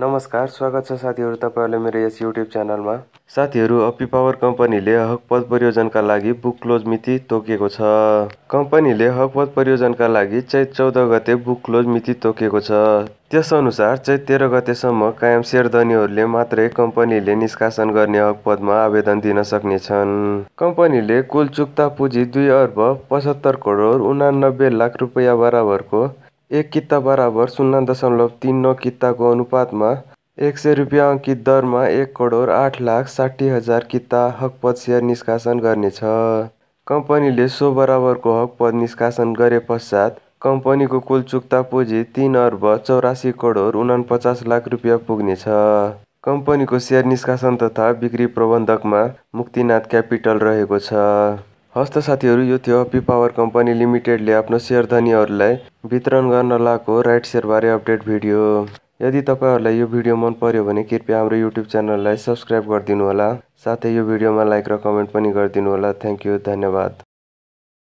नमस्कार स्वागत छ साथीहरू तपाईँहरूले मेरो यस युट्युब च्यानलमा साथीहरू अपी पावर कम्पनीले हकपद परियोजनाका लागि बुक क्लोज मिति तोकेको छ कम्पनीले हकपद परियोजनाका लागि चैत चौध गते बुक क्लोज मिति तोकेको छ त्यसअनुसार चैत तेह्र गतेसम्म कायम सेयरधनीहरूले मात्रै कम्पनीले निष्कासन गर्ने हकपदमा आवेदन दिन सक्नेछन् कम्पनीले कुल चुक्ता पुँजी दुई अर्ब पचहत्तर करोड उनानब्बे लाख रुपियाँ बराबरको एक किता बराबर शून्य दशमलव तिन नौ किताको अनुपातमा एक सय रुपियाँ अङ्कित दरमा एक करोड आठ लाख साठी हजार किता हकपद सेयर निष्कासन गर्नेछ कम्पनीले सो बराबरको हकपद निष्कासन गरे पश्चात कम्पनीको कुल चुक्ता पुँजी तिन अर्ब चौरासी करोड उनापचास लाख रुपियाँ पुग्नेछ कम्पनीको सेयर निष्कासन तथा बिक्री प्रबन्धकमा मुक्तिनाथ क्यापिटल रहेको छ हस्त साथीहरू यो थियो हप्पी पावर कम्पनी लिमिटेडले आफ्नो सेयर धनीहरूलाई वितरण गर्न लाएको राइट सेयरबारे अपडेट भिडियो यदि तपाईँहरूलाई यो भिडियो मन पर्यो भने कृपया हाम्रो युट्युब च्यानललाई सब्सक्राइब गरिदिनु होला साथै यो भिडियोमा लाइक र कमेन्ट पनि गरिदिनु होला थ्याङ्क यू धन्यवाद